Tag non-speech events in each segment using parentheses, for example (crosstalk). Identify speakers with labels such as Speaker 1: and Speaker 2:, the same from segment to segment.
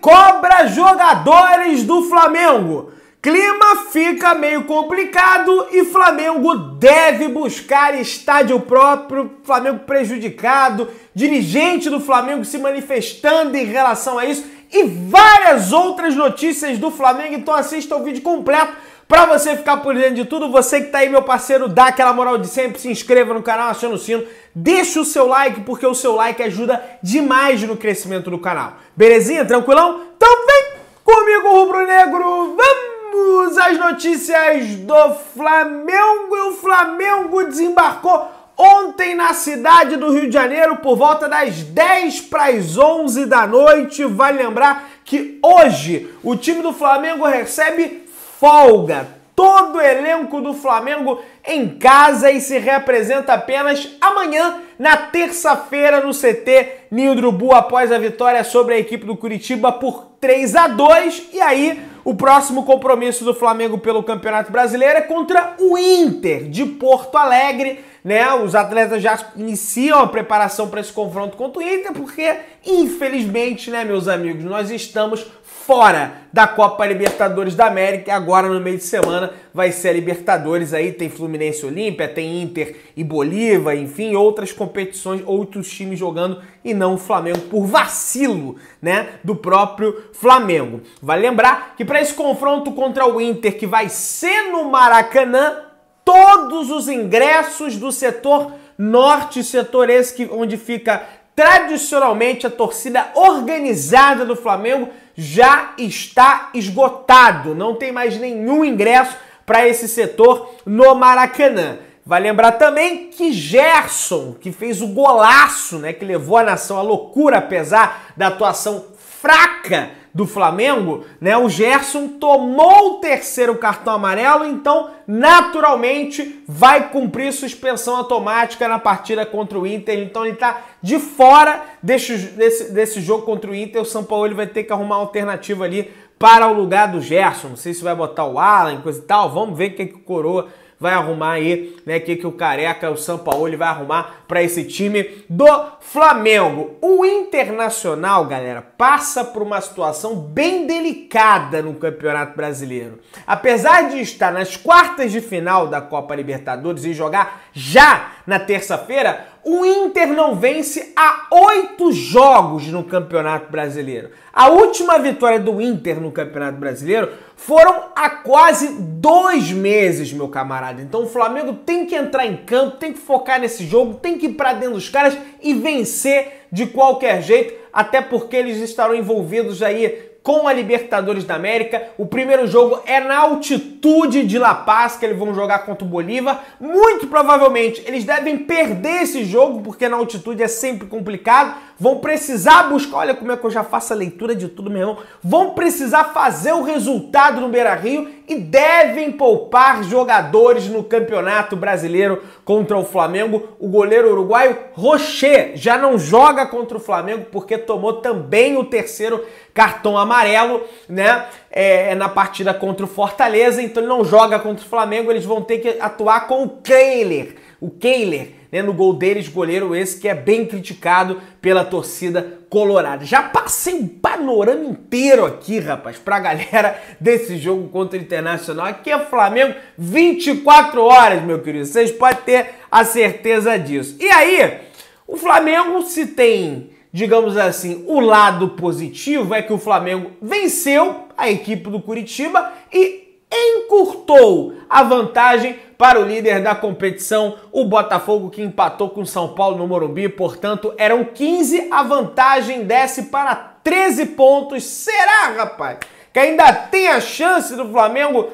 Speaker 1: cobra jogadores do Flamengo. Clima fica meio complicado e Flamengo deve buscar estádio próprio, Flamengo prejudicado, dirigente do Flamengo se manifestando em relação a isso e várias outras notícias do Flamengo. Então assista o vídeo completo Pra você ficar por dentro de tudo, você que tá aí, meu parceiro, dá aquela moral de sempre, se inscreva no canal, aciona o sino, Deixa o seu like, porque o seu like ajuda demais no crescimento do canal. Belezinha? Tranquilão? Então vem comigo, Rubro Negro! Vamos às notícias do Flamengo! E o Flamengo desembarcou ontem na cidade do Rio de Janeiro por volta das 10 para as 11 da noite. Vale lembrar que hoje o time do Flamengo recebe folga todo o elenco do Flamengo em casa e se representa apenas amanhã, na terça-feira, no CT Nildrubu, após a vitória sobre a equipe do Curitiba por 3 a 2 E aí, o próximo compromisso do Flamengo pelo Campeonato Brasileiro é contra o Inter de Porto Alegre. Né? Os atletas já iniciam a preparação para esse confronto contra o Inter, porque, infelizmente, né, meus amigos, nós estamos fora da Copa Libertadores da América. E agora, no meio de semana, vai ser a Libertadores aí. Tem Fluminense Olímpia, tem Inter e Bolívar, enfim, outras competições, outros times jogando e não o Flamengo por vacilo, né, do próprio Flamengo. Vale lembrar que para esse confronto contra o Inter, que vai ser no Maracanã, todos os ingressos do setor norte, setor esse que, onde fica tradicionalmente a torcida organizada do Flamengo já está esgotado. Não tem mais nenhum ingresso para esse setor no Maracanã. Vai lembrar também que Gerson, que fez o golaço, né, que levou a nação à loucura, apesar da atuação fraca do Flamengo, né? O Gerson tomou o terceiro cartão amarelo, então naturalmente vai cumprir suspensão automática na partida contra o Inter. Então ele tá de fora desse, desse, desse jogo contra o Inter. O São Paulo ele vai ter que arrumar alternativa ali para o lugar do Gerson. Não sei se vai botar o Alan, coisa e tal. Vamos ver o que, é que o Coroa vai arrumar aí, né? O que, é que o Careca, o São Paulo ele vai arrumar para esse time do Flamengo. O Internacional, galera, passa por uma situação bem delicada no Campeonato Brasileiro. Apesar de estar nas quartas de final da Copa Libertadores e jogar já na terça-feira, o Inter não vence há oito jogos no Campeonato Brasileiro. A última vitória do Inter no Campeonato Brasileiro foram há quase dois meses, meu camarada. Então o Flamengo tem que entrar em campo, tem que focar nesse jogo, tem tem que ir para dentro dos caras e vencer de qualquer jeito, até porque eles estarão envolvidos aí com a Libertadores da América. O primeiro jogo é na altitude de La Paz que eles vão jogar contra o Bolívar. Muito provavelmente eles devem perder esse jogo porque na altitude é sempre complicado vão precisar buscar. Olha como é que eu já faço a leitura de tudo, meu irmão. Vão precisar fazer o resultado no Beira Rio e devem poupar jogadores no Campeonato Brasileiro contra o Flamengo. O goleiro uruguaio Rocher já não joga contra o Flamengo porque tomou também o terceiro cartão amarelo, né? É, é na partida contra o Fortaleza, então ele não joga contra o Flamengo. Eles vão ter que atuar com o Kehler o Kehler, né, no gol deles, goleiro esse que é bem criticado pela torcida colorada. Já passei um panorama inteiro aqui, rapaz, pra galera (laughs) desse jogo contra o Internacional. Aqui é Flamengo 24 horas, meu querido. Vocês podem ter a certeza disso. E aí, o Flamengo se tem digamos assim, o lado positivo é que o Flamengo venceu a equipe do Curitiba e encurtou a vantagem para o líder da competição, o Botafogo que empatou com São Paulo no Morumbi, portanto, eram 15 a vantagem desce para 13 pontos. Será, rapaz? Que ainda tem a chance do Flamengo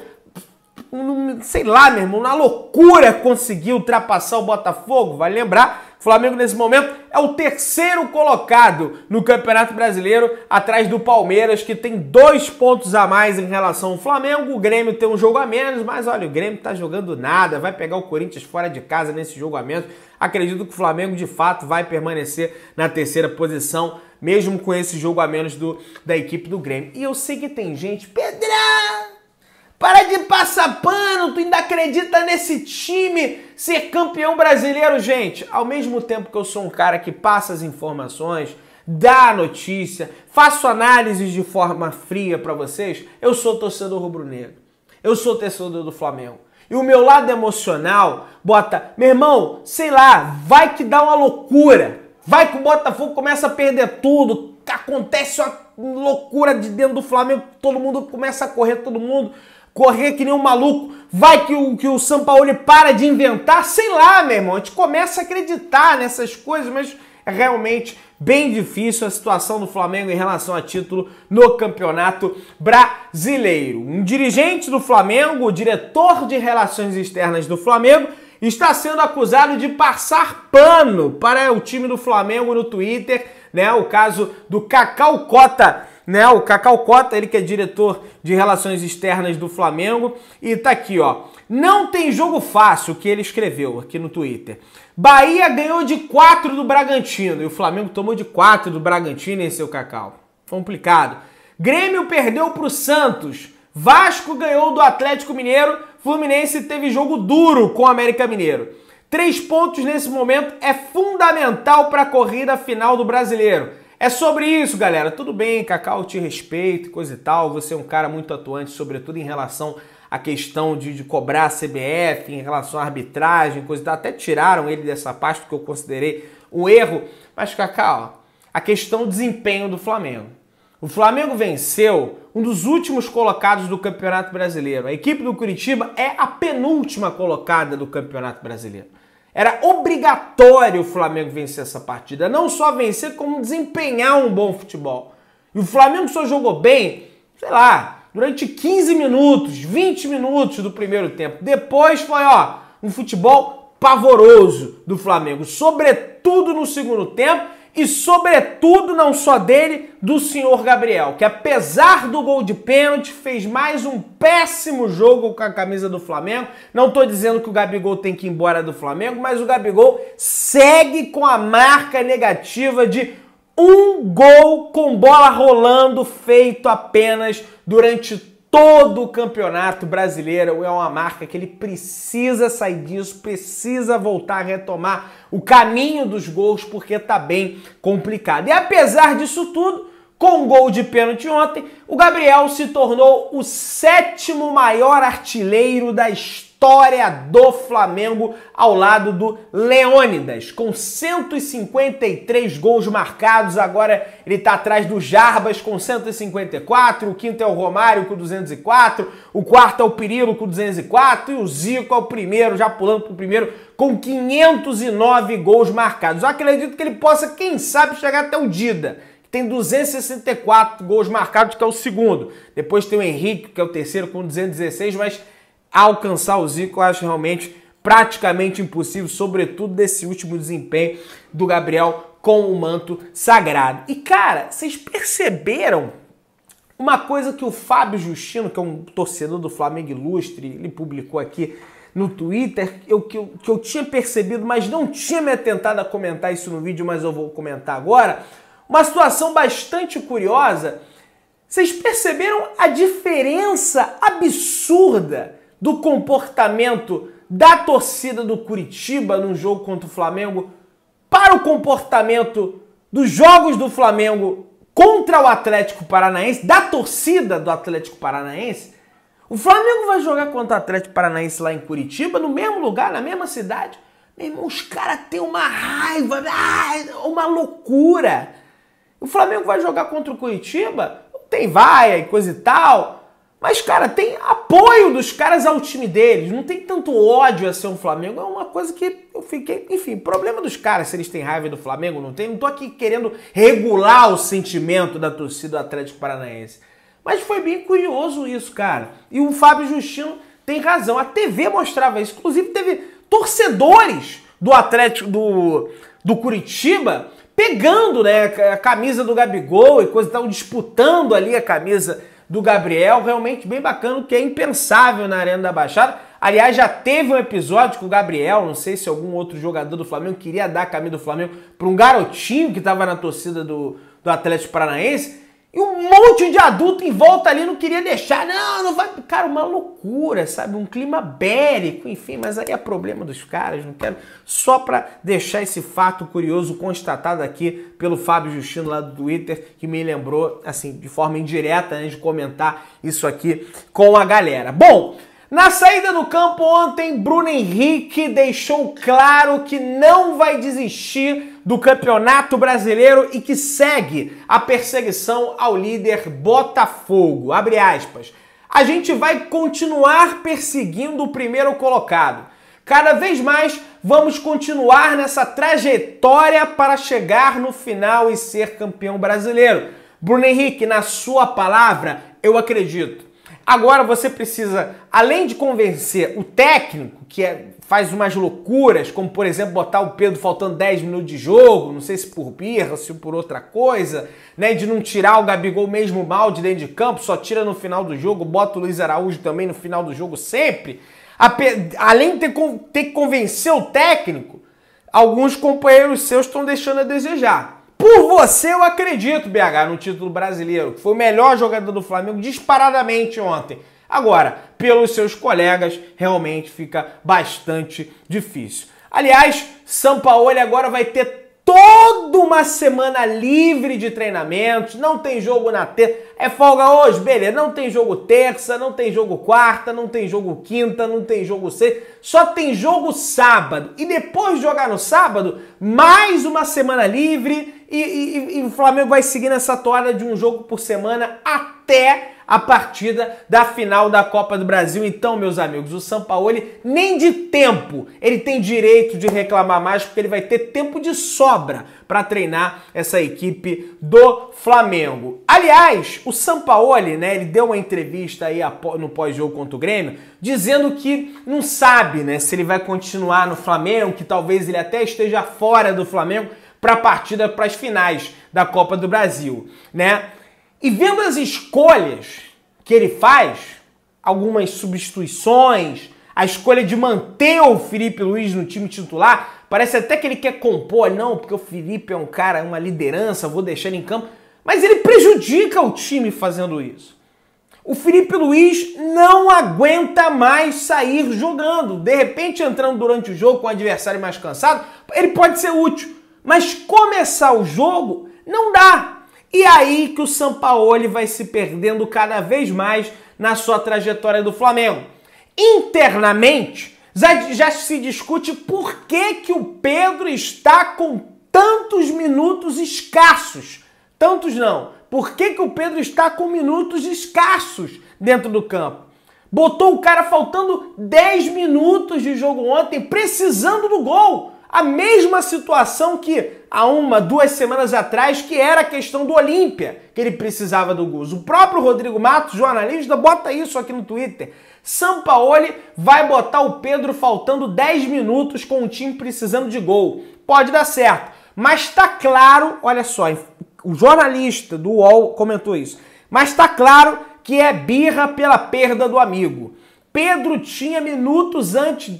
Speaker 1: hum, sei lá, meu irmão, na loucura conseguir ultrapassar o Botafogo. Vai lembrar o Flamengo, nesse momento, é o terceiro colocado no Campeonato Brasileiro, atrás do Palmeiras, que tem dois pontos a mais em relação ao Flamengo. O Grêmio tem um jogo a menos, mas olha, o Grêmio tá jogando nada, vai pegar o Corinthians fora de casa nesse jogo a menos. Acredito que o Flamengo, de fato, vai permanecer na terceira posição, mesmo com esse jogo a menos do, da equipe do Grêmio. E eu sei que tem gente, Pedrão! Para de passar pano, tu ainda acredita nesse time ser campeão brasileiro, gente. Ao mesmo tempo que eu sou um cara que passa as informações, dá a notícia, faço análises de forma fria para vocês, eu sou torcedor rubro-negro. Eu sou torcedor do Flamengo. E o meu lado emocional bota, meu irmão, sei lá, vai que dá uma loucura. Vai que o Botafogo começa a perder tudo, acontece uma loucura de dentro do Flamengo, todo mundo começa a correr, todo mundo correr que nem um maluco. Vai que o, que o Sampaoli para de inventar, sei lá, meu irmão. A gente começa a acreditar nessas coisas, mas é realmente bem difícil a situação do Flamengo em relação a título no Campeonato Brasileiro. Um dirigente do Flamengo, o diretor de Relações Externas do Flamengo, está sendo acusado de passar pano para o time do Flamengo no Twitter, né? O caso do Cacau Cota né? O Cacau Cota, ele que é diretor de relações externas do Flamengo, e tá aqui, ó. Não tem jogo fácil, que ele escreveu aqui no Twitter. Bahia ganhou de 4 do Bragantino e o Flamengo tomou de 4 do Bragantino em seu Cacau. Complicado. Grêmio perdeu para o Santos. Vasco ganhou do Atlético Mineiro. Fluminense teve jogo duro com o América Mineiro. Três pontos nesse momento é fundamental para a corrida final do brasileiro. É sobre isso, galera. Tudo bem, Cacau, te respeito, coisa e tal. Você é um cara muito atuante, sobretudo em relação à questão de, de cobrar a CBF, em relação à arbitragem, coisa e tal. Até tiraram ele dessa parte, porque eu considerei um erro. Mas, Cacau, a questão desempenho do Flamengo. O Flamengo venceu um dos últimos colocados do Campeonato Brasileiro. A equipe do Curitiba é a penúltima colocada do Campeonato Brasileiro. Era obrigatório o Flamengo vencer essa partida. Não só vencer, como desempenhar um bom futebol. E o Flamengo só jogou bem, sei lá, durante 15 minutos, 20 minutos do primeiro tempo. Depois foi, ó, um futebol pavoroso do Flamengo, sobretudo no segundo tempo, e, sobretudo, não só dele, do senhor Gabriel, que apesar do gol de pênalti, fez mais um péssimo jogo com a camisa do Flamengo. Não estou dizendo que o Gabigol tem que ir embora do Flamengo, mas o Gabigol segue com a marca negativa de um gol com bola rolando feito apenas durante todo o campeonato brasileiro é uma marca que ele precisa sair disso, precisa voltar a retomar o caminho dos gols porque tá bem complicado. E apesar disso tudo, com o gol de pênalti ontem, o Gabriel se tornou o sétimo maior artilheiro da história história do Flamengo ao lado do Leônidas, com 153 gols marcados. Agora ele está atrás do Jarbas com 154, o quinto é o Romário com 204, o quarto é o Pirilo com 204 e o Zico é o primeiro, já pulando para o primeiro, com 509 gols marcados. Eu acredito que ele possa, quem sabe, chegar até o Dida tem 264 gols marcados, que é o segundo. Depois tem o Henrique, que é o terceiro, com 216, mas alcançar o Zico, eu acho realmente praticamente impossível, sobretudo desse último desempenho do Gabriel com o manto sagrado. E cara, vocês perceberam uma coisa que o Fábio Justino, que é um torcedor do Flamengo ilustre, ele publicou aqui no Twitter, eu, que, eu, que eu tinha percebido, mas não tinha me atentado a comentar isso no vídeo, mas eu vou comentar agora. Uma situação bastante curiosa. Vocês perceberam a diferença absurda do comportamento da torcida do Curitiba num jogo contra o Flamengo para o comportamento dos jogos do Flamengo contra o Atlético Paranaense, da torcida do Atlético Paranaense, o Flamengo vai jogar contra o Atlético Paranaense lá em Curitiba, no mesmo lugar, na mesma cidade. Meu irmão, os caras têm uma raiva, uma loucura. O Flamengo vai jogar contra o Curitiba, tem vaia e coisa e tal. Mas, cara, tem apoio dos caras ao time deles. Não tem tanto ódio a ser um Flamengo. É uma coisa que eu fiquei. Enfim, problema dos caras se eles têm raiva do Flamengo, não tem. Não tô aqui querendo regular o sentimento da torcida do Atlético Paranaense. Mas foi bem curioso isso, cara. E o Fábio Justino tem razão. A TV mostrava isso. Inclusive, teve torcedores do Atlético do, do Curitiba pegando né, a camisa do Gabigol e coisa Estavam tal, disputando ali a camisa do Gabriel, realmente bem bacana, que é impensável na Arena da Baixada. Aliás, já teve um episódio que o Gabriel, não sei se algum outro jogador do Flamengo queria dar a camisa do Flamengo para um garotinho que estava na torcida do, do Atlético Paranaense. E um monte de adulto em volta ali não queria deixar. Não, não vai. Cara, uma loucura, sabe? Um clima bérico, enfim, mas aí é problema dos caras, não quero. Só para deixar esse fato curioso constatado aqui pelo Fábio Justino lá do Twitter, que me lembrou, assim, de forma indireta, né, de comentar isso aqui com a galera. Bom. Na saída do campo ontem, Bruno Henrique deixou claro que não vai desistir do Campeonato Brasileiro e que segue a perseguição ao líder Botafogo. Abre aspas. A gente vai continuar perseguindo o primeiro colocado. Cada vez mais vamos continuar nessa trajetória para chegar no final e ser campeão brasileiro. Bruno Henrique, na sua palavra, eu acredito. Agora você precisa, além de convencer o técnico, que é, faz umas loucuras, como por exemplo botar o Pedro faltando 10 minutos de jogo, não sei se por birra, se por outra coisa, né, de não tirar o Gabigol mesmo mal de dentro de campo, só tira no final do jogo, bota o Luiz Araújo também no final do jogo sempre. além de ter, ter que convencer o técnico, alguns companheiros seus estão deixando a desejar. Por você eu acredito, BH, no título brasileiro, que foi o melhor jogador do Flamengo disparadamente ontem. Agora, pelos seus colegas, realmente fica bastante difícil. Aliás, São Paulo agora vai ter toda uma semana livre de treinamentos, não tem jogo na terça. É folga hoje, beleza? Não tem jogo terça, não tem jogo quarta, não tem jogo quinta, não tem jogo sexta, só tem jogo sábado. E depois de jogar no sábado, mais uma semana livre e, e, e o Flamengo vai seguir nessa toada de um jogo por semana até a partida da final da Copa do Brasil. Então, meus amigos, o Sampaoli nem de tempo ele tem direito de reclamar mais, porque ele vai ter tempo de sobra para treinar essa equipe do Flamengo. Aliás, o Sampaoli, né, ele deu uma entrevista aí no pós-jogo contra o Grêmio, dizendo que não sabe, né, se ele vai continuar no Flamengo, que talvez ele até esteja fora do Flamengo para a partida para as finais da Copa do Brasil, né? E vendo as escolhas que ele faz, algumas substituições, a escolha de manter o Felipe Luiz no time titular, parece até que ele quer compor, não, porque o Felipe é um cara, uma liderança, vou deixar ele em campo, mas ele prejudica o time fazendo isso. O Felipe Luiz não aguenta mais sair jogando. De repente, entrando durante o jogo com o adversário mais cansado, ele pode ser útil mas começar o jogo não dá. E aí que o Sampaoli vai se perdendo cada vez mais na sua trajetória do Flamengo. Internamente, já, já se discute por que, que o Pedro está com tantos minutos escassos. Tantos não. Por que, que o Pedro está com minutos escassos dentro do campo? Botou o cara faltando 10 minutos de jogo ontem, precisando do gol a mesma situação que há uma, duas semanas atrás, que era a questão do Olímpia, que ele precisava do Gus. O próprio Rodrigo Matos, jornalista, bota isso aqui no Twitter. Sampaoli vai botar o Pedro faltando 10 minutos com o time precisando de gol. Pode dar certo, mas tá claro, olha só, o jornalista do UOL comentou isso, mas tá claro que é birra pela perda do amigo. Pedro tinha minutos antes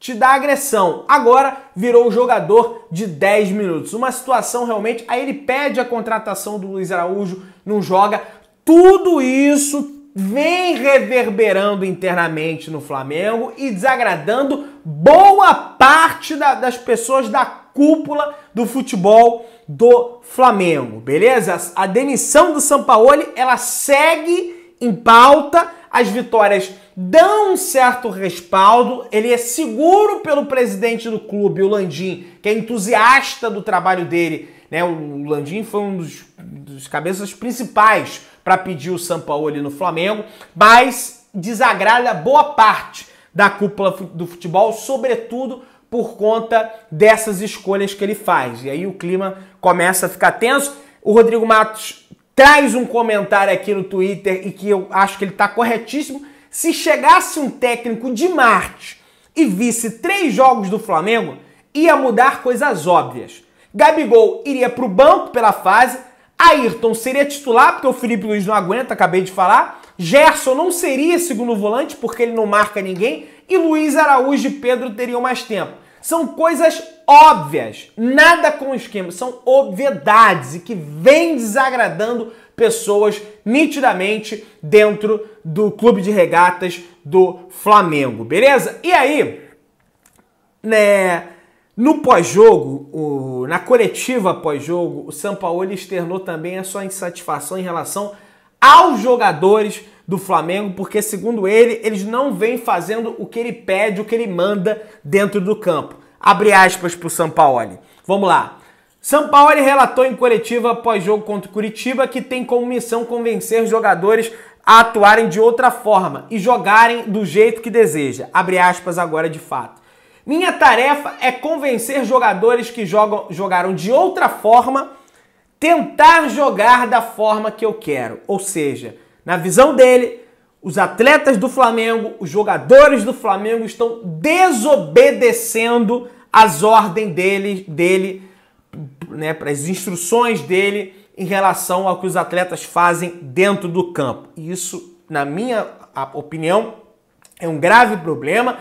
Speaker 1: te dá agressão. Agora virou jogador de 10 minutos. Uma situação realmente. Aí ele pede a contratação do Luiz Araújo, não joga. Tudo isso vem reverberando internamente no Flamengo e desagradando boa parte da, das pessoas da cúpula do futebol do Flamengo, beleza? A demissão do Sampaoli, ela segue em pauta, as vitórias dão um certo respaldo, ele é seguro pelo presidente do clube, o Landim, que é entusiasta do trabalho dele. Né? O Landim foi um dos, dos cabeças principais para pedir o Sampaoli no Flamengo, mas desagrada boa parte da cúpula do futebol, sobretudo por conta dessas escolhas que ele faz. E aí o clima começa a ficar tenso. O Rodrigo Matos traz um comentário aqui no Twitter e que eu acho que ele está corretíssimo. Se chegasse um técnico de Marte e visse três jogos do Flamengo, ia mudar coisas óbvias. Gabigol iria para o banco pela fase, Ayrton seria titular, porque o Felipe Luiz não aguenta, acabei de falar. Gerson não seria segundo volante, porque ele não marca ninguém. E Luiz Araújo e Pedro teriam mais tempo. São coisas óbvias, nada com esquema, são obviedades e que vem desagradando pessoas nitidamente dentro do clube de regatas do Flamengo, beleza? E aí, né, no pós-jogo, na coletiva pós-jogo, o São Paulo externou também a sua insatisfação em relação aos jogadores do Flamengo, porque, segundo ele, eles não vêm fazendo o que ele pede, o que ele manda dentro do campo. Abre aspas para o Sampaoli. Vamos lá. Sampaoli relatou em coletiva após jogo contra o Curitiba que tem como missão convencer os jogadores a atuarem de outra forma e jogarem do jeito que deseja. Abre aspas agora de fato. Minha tarefa é convencer jogadores que jogam, jogaram de outra forma tentar jogar da forma que eu quero. Ou seja, na visão dele, os atletas do Flamengo, os jogadores do Flamengo estão desobedecendo as ordens dele, dele né, as instruções dele em relação ao que os atletas fazem dentro do campo. E isso, na minha opinião, é um grave problema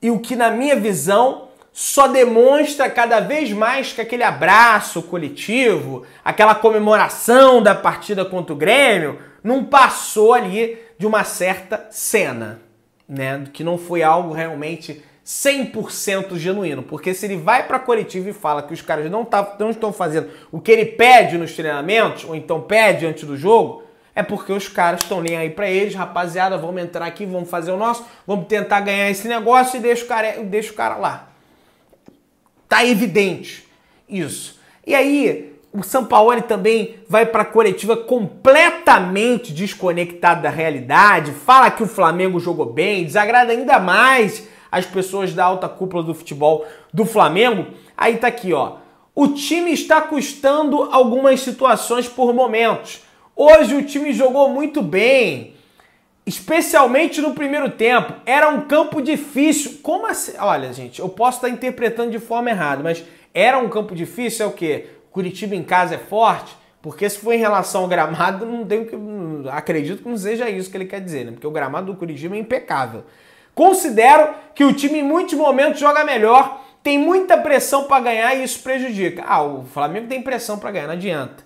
Speaker 1: e o que, na minha visão, só demonstra cada vez mais que aquele abraço coletivo, aquela comemoração da partida contra o Grêmio, não passou ali de uma certa cena, né? Que não foi algo realmente 100% genuíno, porque se ele vai para coletivo e fala que os caras não, tá, não estão fazendo o que ele pede nos treinamentos, ou então pede antes do jogo, é porque os caras estão nem aí para eles, rapaziada, vamos entrar aqui, vamos fazer o nosso, vamos tentar ganhar esse negócio e deixa o cara, deixa o cara lá. Tá evidente isso. E aí, o Sampaoli também vai para a coletiva completamente desconectado da realidade, fala que o Flamengo jogou bem, desagrada ainda mais as pessoas da alta cúpula do futebol do Flamengo. Aí tá aqui, ó. O time está custando algumas situações por momentos. Hoje o time jogou muito bem, especialmente no primeiro tempo. Era um campo difícil. Como assim? Olha, gente, eu posso estar interpretando de forma errada, mas era um campo difícil é o quê? Curitiba em casa é forte? Porque se for em relação ao gramado, não tenho que. Acredito que não seja isso que ele quer dizer, né? Porque o gramado do Curitiba é impecável. Considero que o time em muitos momentos joga melhor, tem muita pressão para ganhar e isso prejudica. Ah, o Flamengo tem pressão para ganhar, não adianta.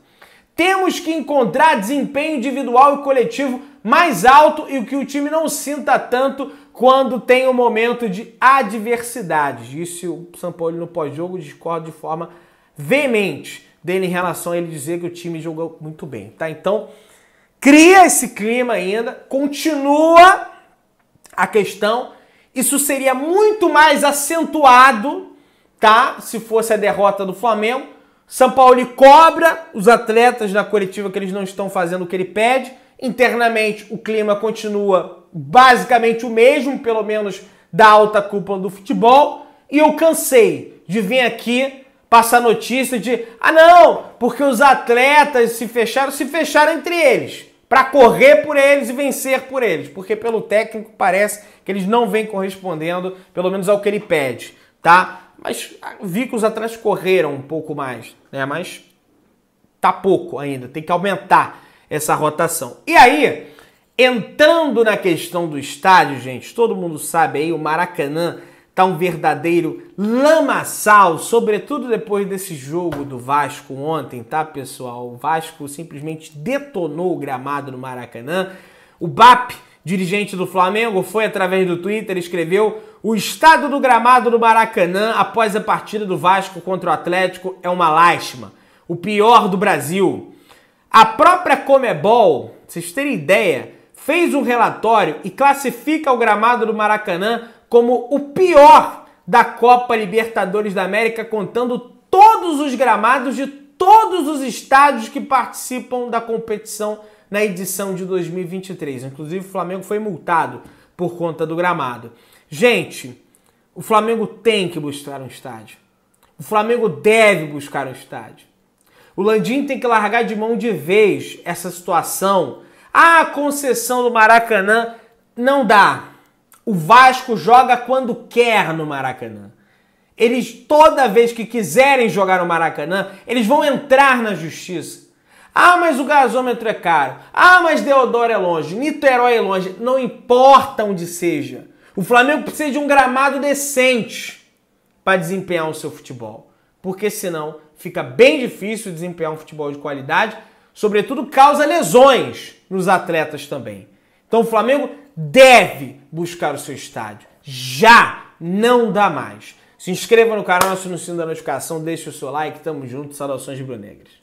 Speaker 1: Temos que encontrar desempenho individual e coletivo mais alto e que o time não sinta tanto quando tem o um momento de adversidade. Disse o São Paulo no pós-jogo, discordo de forma veemente dele em relação a ele dizer que o time jogou muito bem, tá? Então, cria esse clima ainda, continua a questão. Isso seria muito mais acentuado, tá? Se fosse a derrota do Flamengo. São Paulo cobra os atletas na coletiva que eles não estão fazendo o que ele pede. Internamente, o clima continua basicamente o mesmo, pelo menos da alta cúpula do futebol. E eu cansei de vir aqui passar notícia de ah não, porque os atletas se fecharam, se fecharam entre eles para correr por eles e vencer por eles, porque pelo técnico parece que eles não vêm correspondendo, pelo menos ao que ele pede, tá? Mas ah, vi que os atletas correram um pouco mais, né? Mas tá pouco ainda, tem que aumentar essa rotação. E aí, entrando na questão do estádio, gente, todo mundo sabe aí, o Maracanã Tá um verdadeiro lamaçal, sobretudo depois desse jogo do Vasco ontem, tá, pessoal? O Vasco simplesmente detonou o gramado no Maracanã. O BAP, dirigente do Flamengo, foi através do Twitter escreveu: "O estado do gramado do Maracanã após a partida do Vasco contra o Atlético é uma lástima, o pior do Brasil". A própria Comebol, vocês terem ideia, fez um relatório e classifica o gramado do Maracanã como o pior da Copa Libertadores da América, contando todos os gramados de todos os estádios que participam da competição na edição de 2023. Inclusive, o Flamengo foi multado por conta do gramado. Gente, o Flamengo tem que buscar um estádio. O Flamengo deve buscar um estádio. O Landim tem que largar de mão de vez essa situação. A ah, concessão do Maracanã não dá. O Vasco joga quando quer no Maracanã. Eles, toda vez que quiserem jogar no Maracanã, eles vão entrar na justiça. Ah, mas o gasômetro é caro. Ah, mas Deodoro é longe. Niterói é longe. Não importa onde seja. O Flamengo precisa de um gramado decente para desempenhar o seu futebol. Porque senão fica bem difícil desempenhar um futebol de qualidade. Sobretudo causa lesões nos atletas também. Então o Flamengo deve buscar o seu estádio. Já não dá mais. Se inscreva no canal, assine o sininho da notificação, deixe o seu like. Tamo junto, saudações rubro-negras.